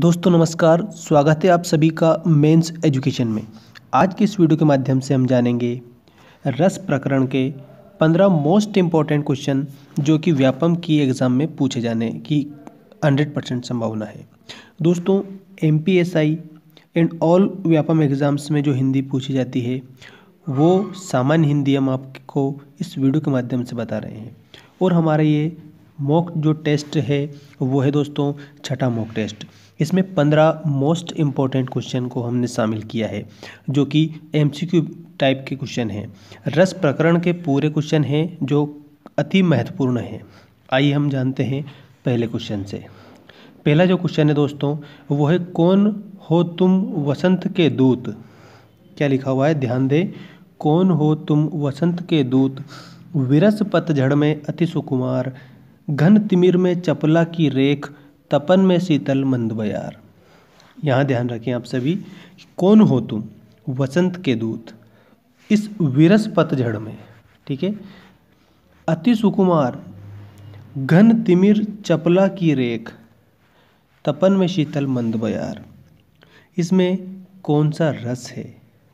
दोस्तों नमस्कार स्वागत है आप सभी का मेंस एजुकेशन में आज की इस वीडियो के माध्यम से हम जानेंगे रस प्रकरण के पंद्रह मोस्ट इम्पॉर्टेंट क्वेश्चन जो कि व्यापम की एग्ज़ाम में पूछे जाने की हंड्रेड परसेंट संभावना है दोस्तों M P S I and all Vyapam exams में जो हिंदी पूछी जाती है वो सामान्य हिंदी हम आपको इस वीडियो के माध्यम से बता रहे हैं और हमारा ये मॉक जो टेस्ट है वो है दोस्तों छठा मॉक टेस्ट इसमें पंद्रह मोस्ट इम्पॉर्टेंट क्वेश्चन को हमने शामिल किया है जो कि एमसीक्यू टाइप के क्वेश्चन हैं रस प्रकरण के पूरे क्वेश्चन हैं जो अति महत्वपूर्ण हैं आइए हम जानते हैं पहले क्वेश्चन से पहला जो क्वेश्चन है दोस्तों वो है कौन हो तुम वसंत के दूत क्या लिखा हुआ है ध्यान दें कौन हो तुम वसंत के दूत विरस पतझड़ में अति सुकुमार घन तिमिर में चपला की रेख तपन में शीतल मंद यहाँ ध्यान रखें आप सभी कौन हो तुम वसंत के दूत इस विरस पतझड़ में ठीक है अति सुकुमार घन तिमिर चपला की रेख तपन में शीतल मंद इसमें कौन सा रस है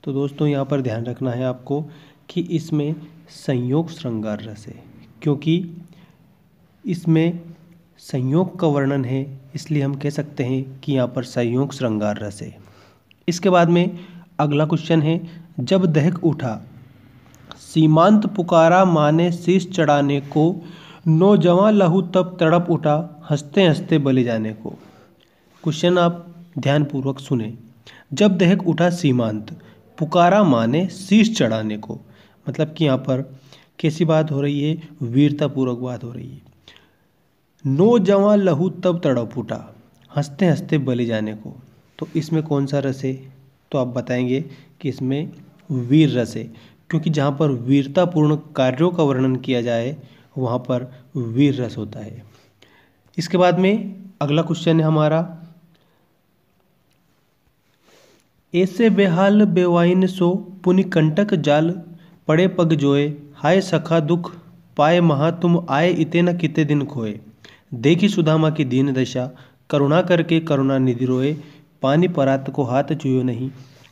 तो दोस्तों यहाँ पर ध्यान रखना है आपको कि इसमें संयोग श्रृंगार रस है क्योंकि इसमें संयोग का वर्णन है इसलिए हम कह सकते हैं कि यहाँ पर संयोग श्रृंगार रस है इसके बाद में अगला क्वेश्चन है जब दहक उठा सीमांत पुकारा माने शीश चढ़ाने को नौजवान लहू तब तड़प उठा हंसते हंसते बले जाने को क्वेश्चन आप ध्यानपूर्वक सुने जब दहक उठा सीमांत पुकारा माने शीश चढ़ाने को मतलब कि यहाँ पर कैसी बात हो रही है वीरतापूर्वक बात हो रही है जवा लहू तब तड़प उठा हंसते हंसते बलि जाने को तो इसमें कौन सा रस है तो आप बताएंगे कि इसमें वीर रस है क्योंकि जहाँ पर वीरतापूर्ण कार्यों का वर्णन किया जाए वहाँ पर वीर रस होता है इसके बाद में अगला क्वेश्चन है हमारा ऐसे बेहाल बेवाइन सो पुनि कंटक जाल पड़े पग जोए हाय सखा दुख पाए महा तुम आए इतने न कितने दिन खोए देखी सुदामा की दीन दशा करुणा करके करुणा निधि रोए पानी परात को हाथ छुयो नहीं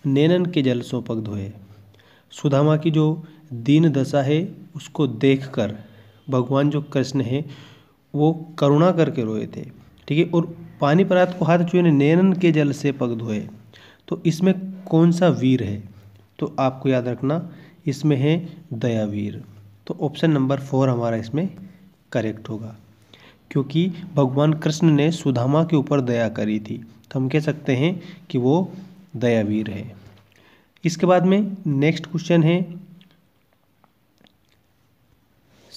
नैनन के जल सो पग धोए सुदामा की जो दीन दशा है उसको देखकर भगवान जो कृष्ण है वो करुणा करके रोए थे ठीक है और पानी परात को हाथ छुए नैनन के जल से पग धोए तो इसमें कौन सा वीर है तो आपको याद रखना इसमें है दयावीर तो ऑप्शन नंबर फोर हमारा इसमें करेक्ट होगा क्योंकि भगवान कृष्ण ने सुधामा के ऊपर दया करी थी तो हम कह सकते हैं कि वो दयावीर है इसके बाद में नेक्स्ट क्वेश्चन है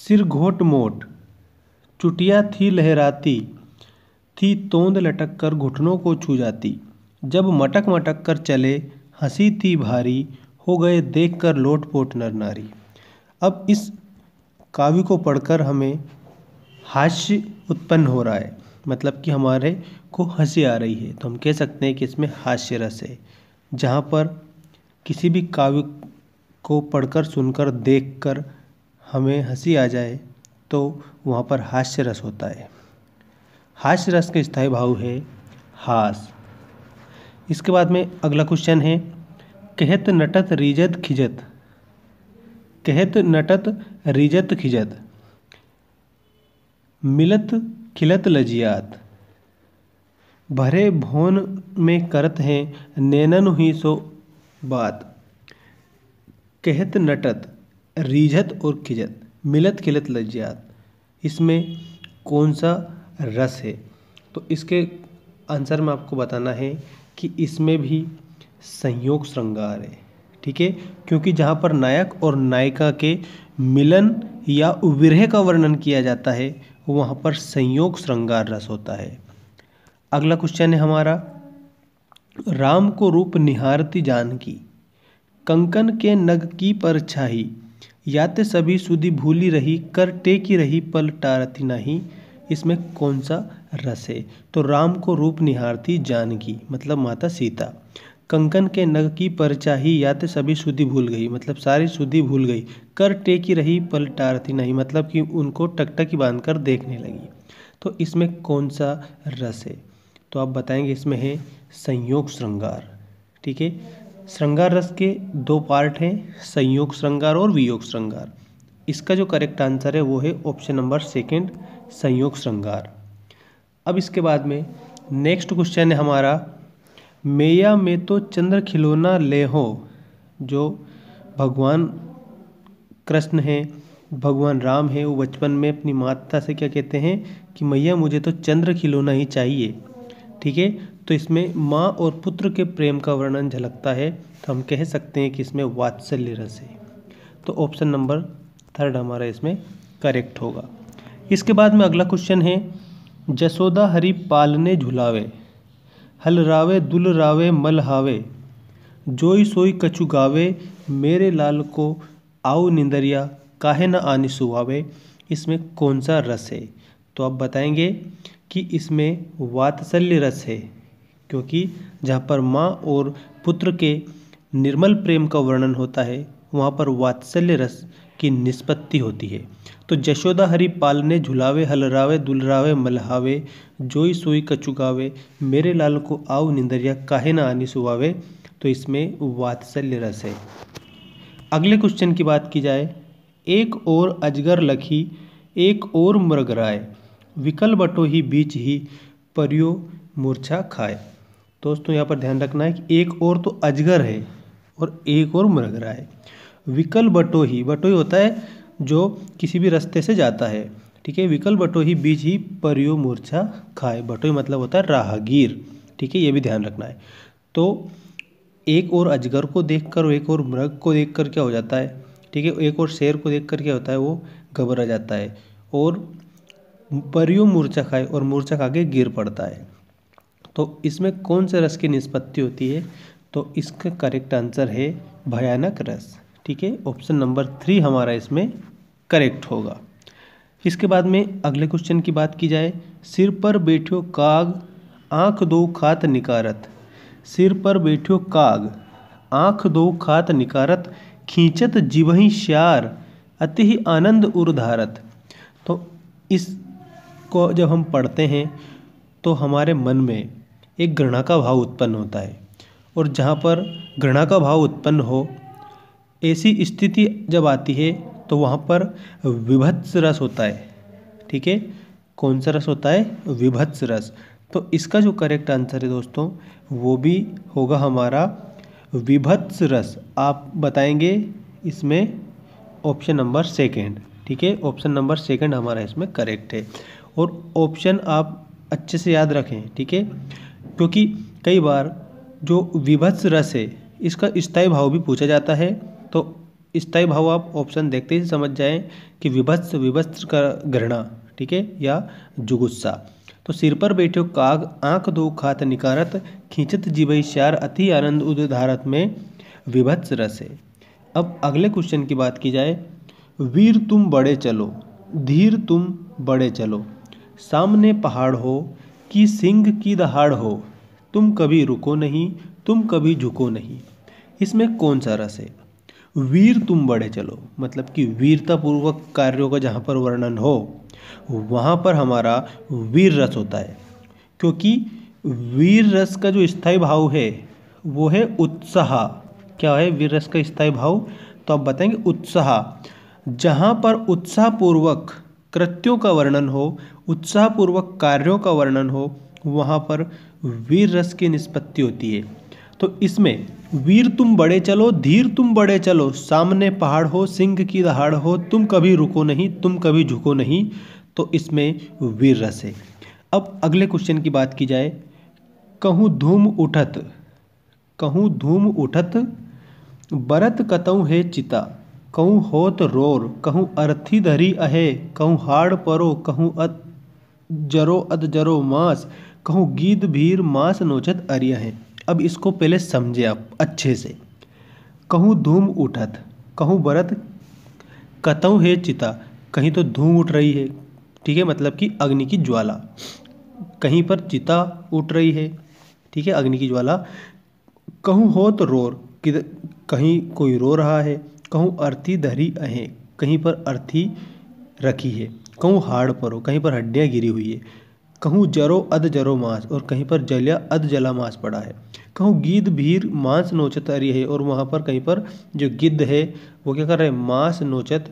सिर घोट मोट चुटिया थी लहराती थी तोंद लटक कर घुटनों को छू जाती जब मटक मटक कर चले हंसी थी भारी हो गए देख कर लोट पोट नर नारी अब इस काव्य को पढ़कर हमें हास्य उत्पन्न हो रहा है मतलब कि हमारे को हँसी आ रही है तो हम कह सकते हैं कि इसमें हास्य रस है जहाँ पर किसी भी काव्य को पढ़कर सुनकर देखकर हमें हँसी आ जाए तो वहाँ पर हास्य रस होता है हास्य रस का स्थायी भाव है हास इसके बाद में अगला क्वेश्चन है कहत नटत रिजत खिजत कहत नटत रिजत खिजत मिलत खिलत लजियात भरे भोन में करत हैं नैनन ही सो बात कहत नटत रीझत और खिजत मिलत खिलत लजियात इसमें कौन सा रस है तो इसके आंसर में आपको बताना है कि इसमें भी संयोग श्रृंगार है ठीक है क्योंकि जहाँ पर नायक और नायिका के मिलन या विरह का वर्णन किया जाता है वहाँ पर संयोग श्रृंगार रस होता है अगला क्वेश्चन है हमारा राम को रूप निहारती जानकी कंकन के नग की परछाही याते सभी सुधी भूली रही कर टेकी रही पल टारती नहीं इसमें कौन सा रस है तो राम को रूप निहारती जानकी मतलब माता सीता कंकन के नग की परचाही तो सभी शुद्धि भूल गई मतलब सारी शुद्धि भूल गई कर टेकी रही पलटार थी नहीं मतलब कि उनको टकटकी बांध कर देखने लगी तो इसमें कौन सा रस है तो आप बताएंगे इसमें है संयोग श्रृंगार ठीक है श्रृंगार रस के दो पार्ट हैं संयोग श्रृंगार और वियोग श्रृंगार इसका जो करेक्ट आंसर है वो है ऑप्शन नंबर सेकेंड संयोग श्रृंगार अब इसके बाद में नेक्स्ट क्वेश्चन है हमारा मैया में तो चंद्र खिलौना ले हो जो भगवान कृष्ण हैं भगवान राम हैं वो बचपन में अपनी माता से क्या कहते हैं कि मैया मुझे तो चंद्र खिलौना ही चाहिए ठीक है तो इसमें माँ और पुत्र के प्रेम का वर्णन झलकता है तो हम कह सकते हैं कि इसमें वात्सल्य रस है तो ऑप्शन नंबर थर्ड हमारा इसमें करेक्ट होगा इसके बाद में अगला क्वेश्चन है जसोदा हरि पाल ने झुलावे हलरावे मल हावे जोई सोई कछु गावे मेरे लाल को आओ निंदरिया काहे न आनी सुहावे इसमें कौन सा रस है तो आप बताएंगे कि इसमें वात्सल्य रस है क्योंकि जहाँ पर माँ और पुत्र के निर्मल प्रेम का वर्णन होता है वहाँ पर वात्सल्य रस की निष्पत्ति होती है तो जशोदा हरिपाल ने झुलावे हलरावे दुलरावे मलहावे जोई सोई कचुकावे मेरे लाल को आओ निंदरिया काहे ना आनी सुवावे तो इसमें वात्सल्य रस है अगले क्वेश्चन की बात की जाए एक और अजगर लखी एक और राय विकल बटो ही बीच ही परियो मूर्छा खाए दोस्तों यहाँ पर ध्यान रखना है कि एक और तो अजगर है और एक और राय विकल बटो ही बटो ही होता है जो किसी भी रास्ते से जाता है ठीक है विकल बटोही बीज ही परियो मूर्छा खाए बटोही मतलब होता है राहगीर ठीक है ये भी ध्यान रखना है तो एक और अजगर को देख कर एक और मृग को देख कर क्या हो जाता है ठीक है एक और शेर को देख कर क्या होता है वो घबरा जाता है और परियो मूर्छा खाए और मूर्छा खा के गिर पड़ता है तो इसमें कौन से रस की निष्पत्ति होती है तो इसका करेक्ट आंसर है भयानक रस ठीक है ऑप्शन नंबर थ्री हमारा इसमें करेक्ट होगा इसके बाद में अगले क्वेश्चन की बात की जाए सिर पर बैठो काग आँख दो खात निकारत सिर पर बैठो काग आँख दो खात निकारत खींचत ही श्यार अति ही आनंद उर्धारत तो इस को जब हम पढ़ते हैं तो हमारे मन में एक घृणा का भाव उत्पन्न होता है और जहाँ पर घृणा का भाव उत्पन्न हो ऐसी स्थिति जब आती है तो वहाँ पर विभत्स रस होता है ठीक है कौन सा रस होता है विभत्स रस तो इसका जो करेक्ट आंसर है दोस्तों वो भी होगा हमारा विभत्स रस आप बताएंगे इसमें ऑप्शन नंबर सेकंड ठीक है ऑप्शन नंबर सेकंड हमारा इसमें करेक्ट है और ऑप्शन आप अच्छे से याद रखें ठीक है क्योंकि कई बार जो विभत्स रस है इसका स्थायी भाव भी पूछा जाता है तो स्थायी भाव आप ऑप्शन देखते ही समझ जाएं कि विभत्स विभत्स का घृणा ठीक है या जुगुस्सा तो सिर पर बैठो काग आंख दो खात निकारत खींचत जीवई श्यार अति आनंद उदारत में विभत्स रस है अब अगले क्वेश्चन की बात की जाए वीर तुम बड़े चलो धीर तुम बड़े चलो सामने पहाड़ हो कि सिंह की दहाड़ हो तुम कभी रुको नहीं तुम कभी झुको नहीं इसमें कौन सा रस है वीर तुम बड़े चलो मतलब कि वीरतापूर्वक कार्यों का जहाँ पर वर्णन हो वहाँ पर हमारा वीर रस होता है क्योंकि वीर रस का जो स्थायी भाव है वो है उत्साह क्या है वीर रस का स्थायी भाव तो आप बताएंगे उत्साह जहाँ पर उत्साहपूर्वक कृत्यों का वर्णन हो उत्साहपूर्वक कार्यों का वर्णन हो वहाँ पर वीर रस की निष्पत्ति होती है तो इसमें वीर तुम बड़े चलो धीर तुम बड़े चलो सामने पहाड़ हो सिंह की दहाड़ हो तुम कभी रुको नहीं तुम कभी झुको नहीं तो इसमें वीर रस है अब अगले क्वेश्चन की बात की जाए कहूँ धूम उठत कहूँ धूम उठत बरत कतऊ है चिता कहूँ होत रोर कहूँ अर्थी धरी अहे कहूँ हाड़ परो कहूँ अत जरो अत जरो मांस कहूँ गीत भीर मांस नोचत अरिय है अब इसको पहले समझे आप अच्छे से कहूँ धूम उठत कहूँ बरत कतऊ है चिता कहीं तो धूम उठ रही है ठीक है मतलब कि अग्नि की ज्वाला कहीं पर चिता उठ रही है ठीक है अग्नि की ज्वाला कहूँ हो तो रोर कि कहीं कोई रो रहा है कहूँ अर्थी धरी अहें कहीं पर अर्थी रखी है कहूँ हाड़ पर हो कहीं पर हड्डियाँ गिरी हुई है कहूँ जरो अध जरो मांस और कहीं पर जलिया अध जला मांस पड़ा है कहूँ गिद्ध भीर मांस नोचत अरी है और वहाँ पर कहीं पर जो गिद्ध है वो क्या कर रहे हैं मांस नोचत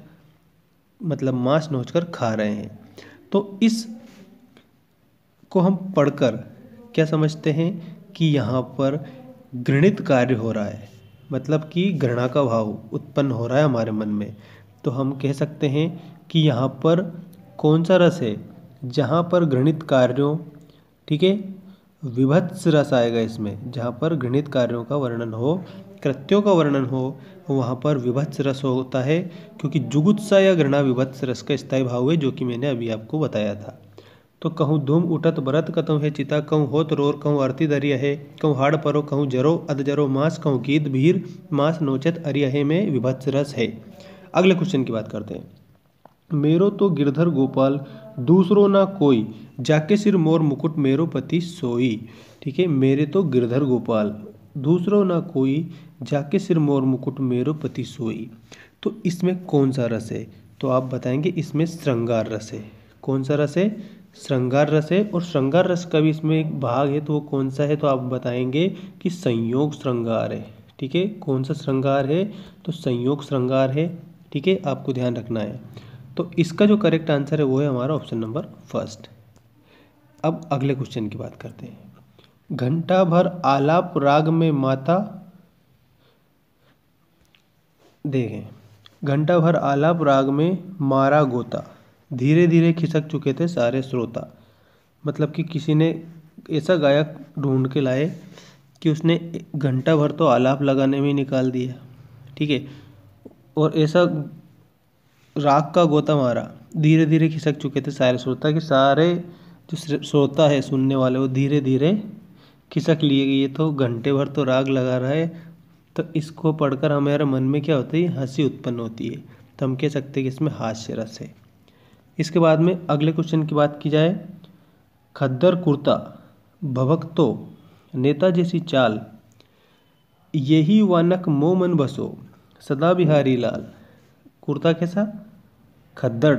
मतलब मांस नोच कर खा रहे हैं तो इस को हम पढ़कर क्या समझते हैं कि यहाँ पर घृणित कार्य हो रहा है मतलब कि घृणा का भाव उत्पन्न हो रहा है हमारे मन में तो हम कह सकते हैं कि यहाँ पर कौन सा रस है जहाँ पर घृणित कार्यों ठीक है विभत्स रस आएगा इसमें जहाँ पर घृणित कार्यों का वर्णन हो कृत्यों का वर्णन हो वहाँ पर विभत्स रस होता है क्योंकि जुगुत्सा या घृणा विभत्स रस का स्थायी भाव है जो कि मैंने अभी आपको बताया था तो कहूँ धूम उठत बरत कतु है चिता कहूँ होत रोर कहूँ आरती दरिया है कहूँ हाड़ परो कहूँ जरो अध जरो मांस कहूँ गीत भीर मांस नोचत अरिया है में विभत्स रस है अगले क्वेश्चन की बात करते हैं मेरो तो गिरधर गोपाल दूसरो ना कोई जाके सिर मोर मुकुट मेरो पति सोई ठीक है मेरे तो गिरधर गोपाल दूसरो ना कोई जाके सिर मोर मुकुट मेरो पति सोई तो इसमें कौन सा रस है तो आप बताएंगे इसमें श्रृंगार रस है कौन सा रस है श्रृंगार रस है और श्रृंगार रस का भी इसमें एक भाग है तो वो कौन सा है तो आप बताएंगे कि संयोग श्रृंगार है ठीक है कौन सा श्रृंगार है तो संयोग श्रृंगार है ठीक है आपको ध्यान रखना है तो इसका जो करेक्ट आंसर है वो है हमारा ऑप्शन नंबर फर्स्ट अब अगले क्वेश्चन की बात करते हैं घंटा भर आलाप राग में माता देखें घंटा भर आलाप राग में मारा गोता धीरे धीरे खिसक चुके थे सारे श्रोता मतलब कि किसी ने ऐसा गायक ढूंढ के लाए कि उसने घंटा भर तो आलाप लगाने में निकाल दिया ठीक है और ऐसा राग का गोता मारा धीरे धीरे खिसक चुके थे सारे श्रोता के सारे जो श्रोता है सुनने वाले वो धीरे धीरे खिसक लिए गए ये तो घंटे भर तो राग लगा रहा है तो इसको पढ़कर हमारे मन में क्या होती है हंसी उत्पन्न होती है तो हम कह सकते हैं कि इसमें हास्य रस है इसके बाद में अगले क्वेश्चन की बात की जाए खद्दर कुर्ता तो नेता जैसी चाल यही वानक मोमन बसो सदा बिहारी लाल कुर्ता कैसा खद्दड़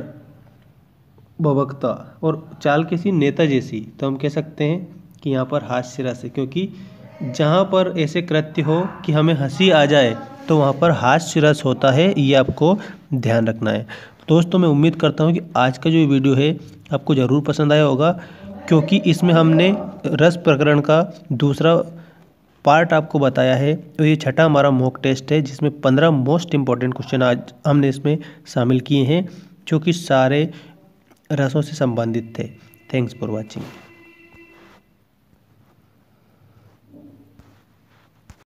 बभक्ता और चाल किसी नेता जैसी तो हम कह सकते हैं कि यहाँ पर हास्य रस है क्योंकि जहाँ पर ऐसे कृत्य हो कि हमें हंसी आ जाए तो वहाँ पर हास्य रस होता है ये आपको ध्यान रखना है दोस्तों मैं उम्मीद करता हूँ कि आज का जो वीडियो है आपको ज़रूर पसंद आया होगा क्योंकि इसमें हमने रस प्रकरण का दूसरा पार्ट आपको बताया है तो ये छठा हमारा मॉक टेस्ट है जिसमें पंद्रह मोस्ट इम्पॉर्टेंट क्वेश्चन आज हमने इसमें शामिल किए हैं जो कि सारे रसों से संबंधित थे थैंक्स फॉर वॉचिंग